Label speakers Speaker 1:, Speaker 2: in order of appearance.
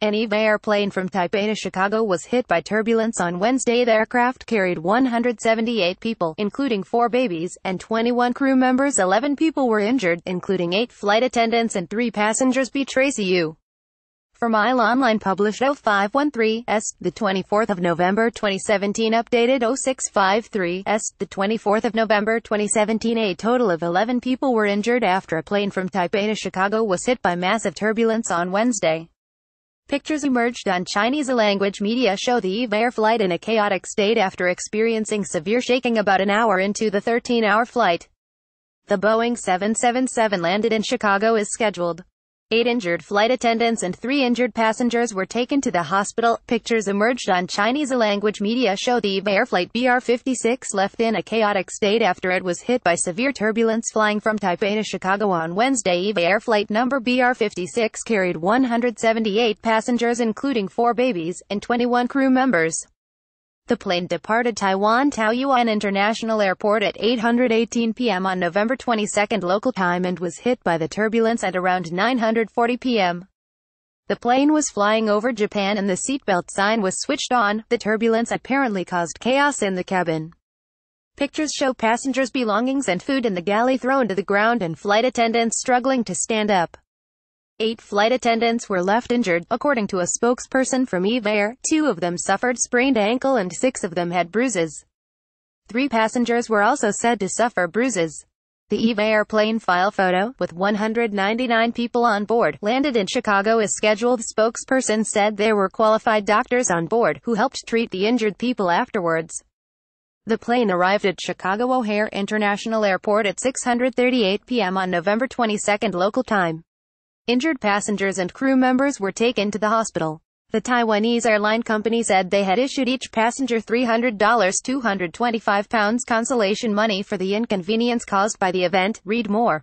Speaker 1: An EVA airplane from Taipei to Chicago was hit by turbulence on Wednesday. The aircraft carried 178 people, including four babies, and 21 crew members. 11 people were injured, including eight flight attendants and three passengers. Be Tracy U. From Mile Online published 0513S, the 24th of November 2017 updated 0653S, the 24th of November 2017 a total of 11 people were injured after a plane from Taipei to Chicago was hit by massive turbulence on Wednesday. Pictures emerged on Chinese-language media show the EVE Air flight in a chaotic state after experiencing severe shaking about an hour into the 13-hour flight. The Boeing 777 landed in Chicago is scheduled. Eight injured flight attendants and three injured passengers were taken to the hospital. Pictures emerged on Chinese-language media show the Air Flight BR-56 left in a chaotic state after it was hit by severe turbulence flying from Taipei to Chicago on Wednesday. EVA Air Flight number BR-56 carried 178 passengers including four babies, and 21 crew members. The plane departed Taiwan Taoyuan International Airport at 8:18 p.m. on November 22 local time and was hit by the turbulence at around 9:40 p.m. The plane was flying over Japan and the seatbelt sign was switched on. The turbulence apparently caused chaos in the cabin. Pictures show passengers' belongings and food in the galley thrown to the ground and flight attendants struggling to stand up. Eight flight attendants were left injured, according to a spokesperson from EVE Air. Two of them suffered sprained ankle and six of them had bruises. Three passengers were also said to suffer bruises. The EVE airplane file photo, with 199 people on board, landed in Chicago as scheduled. The spokesperson said there were qualified doctors on board, who helped treat the injured people afterwards. The plane arrived at Chicago O'Hare International Airport at 6.38 p.m. on November 22 local time. Injured passengers and crew members were taken to the hospital. The Taiwanese airline company said they had issued each passenger $300 £225 consolation money for the inconvenience caused by the event. Read more.